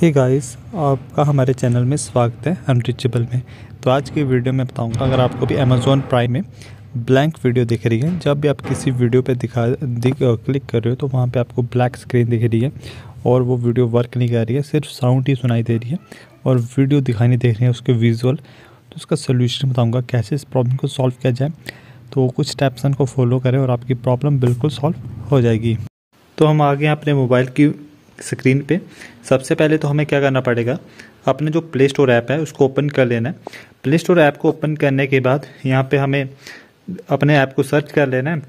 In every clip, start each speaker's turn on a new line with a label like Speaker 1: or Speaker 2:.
Speaker 1: hey guys आपका हमारे channel में स्वागत है अनरिचेबल में तो आज की वीडियो में बताऊंगा अगर आपको भी अमेज़ोन प्राइम में ब्लैंक वीडियो दिख रही है जब भी आप किसी वीडियो पे दिखा दिख क्लिक कर रहे हो तो वहाँ पे आपको ब्लैक स्क्रीन दिख रही है और वो वीडियो वर्क नहीं कर रही है सिर्फ साउंड ही सुनाई दे रही है और वीडियो दिखाई नहीं दे रही है उसके विजुअल तो उसका सोल्यूशन बताऊँगा कैसे इस प्रॉब्लम को सॉल्व किया जाए तो कुछ स्टेप्स उनको फॉलो करें और आपकी प्रॉब्लम बिल्कुल सॉल्व हो जाएगी तो हम आगे अपने मोबाइल की स्क्रीन पे सबसे पहले तो हमें क्या करना पड़ेगा अपने जो प्ले स्टोर ऐप है उसको ओपन कर लेना है प्ले स्टोर ऐप को ओपन करने के बाद यहाँ पे हमें अपने ऐप को सर्च कर लेना है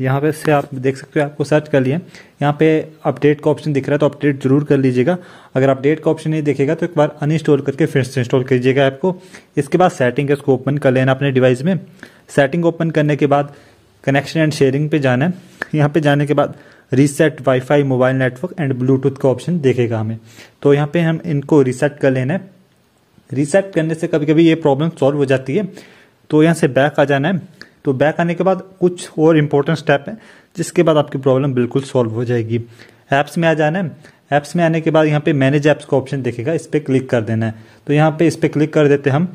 Speaker 1: यहाँ पे से आप देख सकते हो आपको सर्च कर लिए यहाँ पे अपडेट का ऑप्शन दिख रहा है तो अपडेट जरूर कर लीजिएगा अगर अपडेट का ऑप्शन नहीं दिखेगा तो एक बार अनइंस्टॉल करके फिर से इंस्टॉल कीजिएगा ऐप को इसके बाद सेटिंग है उसको ओपन कर लेना अपने डिवाइस में सेटिंग ओपन करने के बाद कनेक्शन एंड शेयरिंग पे जाना है यहाँ पे जाने के बाद reset WiFi mobile network and bluetooth का ऑप्शन देखेगा हमें तो यहाँ पे हम इनको रीसेट कर लेना है रीसेट करने से कभी कभी ये प्रॉब्लम सॉल्व हो जाती है तो यहाँ से बैक आ जाना है तो बैक आने के बाद कुछ और इम्पोर्टेंट स्टेप है जिसके बाद आपकी प्रॉब्लम बिल्कुल सॉल्व हो जाएगी ऐप्स में आ जाना है ऐप्स में आने के बाद यहाँ पे मैनेज ऐप्स का ऑप्शन देखेगा इस पर क्लिक कर देना है तो यहाँ पे इस पर क्लिक कर देते हैं हम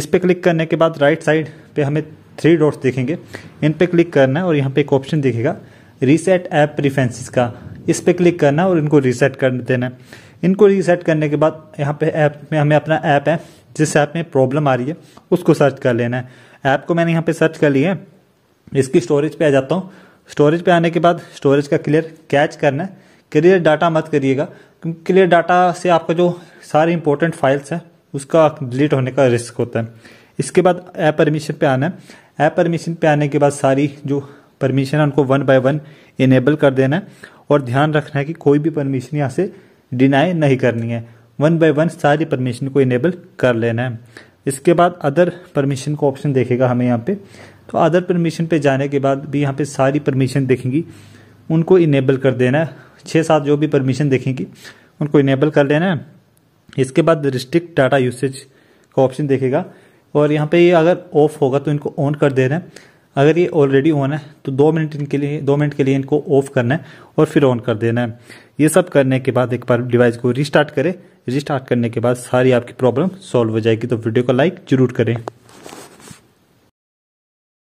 Speaker 1: इस पर क्लिक करने के बाद राइट साइड पे हमें थ्री डॉट्स देखेंगे इन पे क्लिक करना है और यहाँ पे एक ऑप्शन दिखेगा रीसेट ऐप प्रिफेंसिस का इस पर क्लिक करना और इनको रीसेट कर देना है इनको रीसेट करने के बाद यहाँ पे ऐप में हमें अपना ऐप है जिस ऐप में प्रॉब्लम आ रही है उसको सर्च कर लेना है ऐप को मैंने यहाँ पे सर्च कर लिया है इसकी स्टोरेज पे आ जाता हूँ स्टोरेज पे आने के बाद स्टोरेज का क्लियर कैच करना है क्लियर डाटा मत करिएगा क्योंकि क्लियर डाटा से आपका जो सारे इंपॉर्टेंट फाइल्स हैं उसका डिलीट होने का रिस्क होता है इसके बाद ऐप परमिशन पे आना है ऐप परमिशन पे आने के बाद सारी जो परमिशन है उनको वन बाय वन इनेबल कर देना है और ध्यान रखना है कि कोई भी परमिशन यहाँ से डिनाई नहीं करनी है वन बाय वन सारी परमिशन को इनेबल कर लेना है इसके बाद अदर परमिशन को ऑप्शन देखेगा हमें यहाँ पे तो अदर परमिशन पे जाने के बाद भी यहाँ पे सारी परमिशन देखेंगी उनको इनेबल कर देना है छः सात जो भी परमिशन देखेंगी उनको इनेबल कर लेना है इसके बाद रिस्ट्रिक्ट डाटा यूसेज का ऑप्शन देखेगा और यहाँ पे ये अगर ऑफ होगा तो इनको ऑन कर देना है अगर ये ऑलरेडी ऑन है तो दो मिनट इनके लिए दो मिनट के लिए इनको ऑफ करना है और फिर ऑन कर देना है ये सब करने के बाद एक बार डिवाइस को रिस्टार्ट करें रिस्टार्ट करने के बाद सारी आपकी प्रॉब्लम सॉल्व हो जाएगी तो वीडियो को लाइक जरूर करें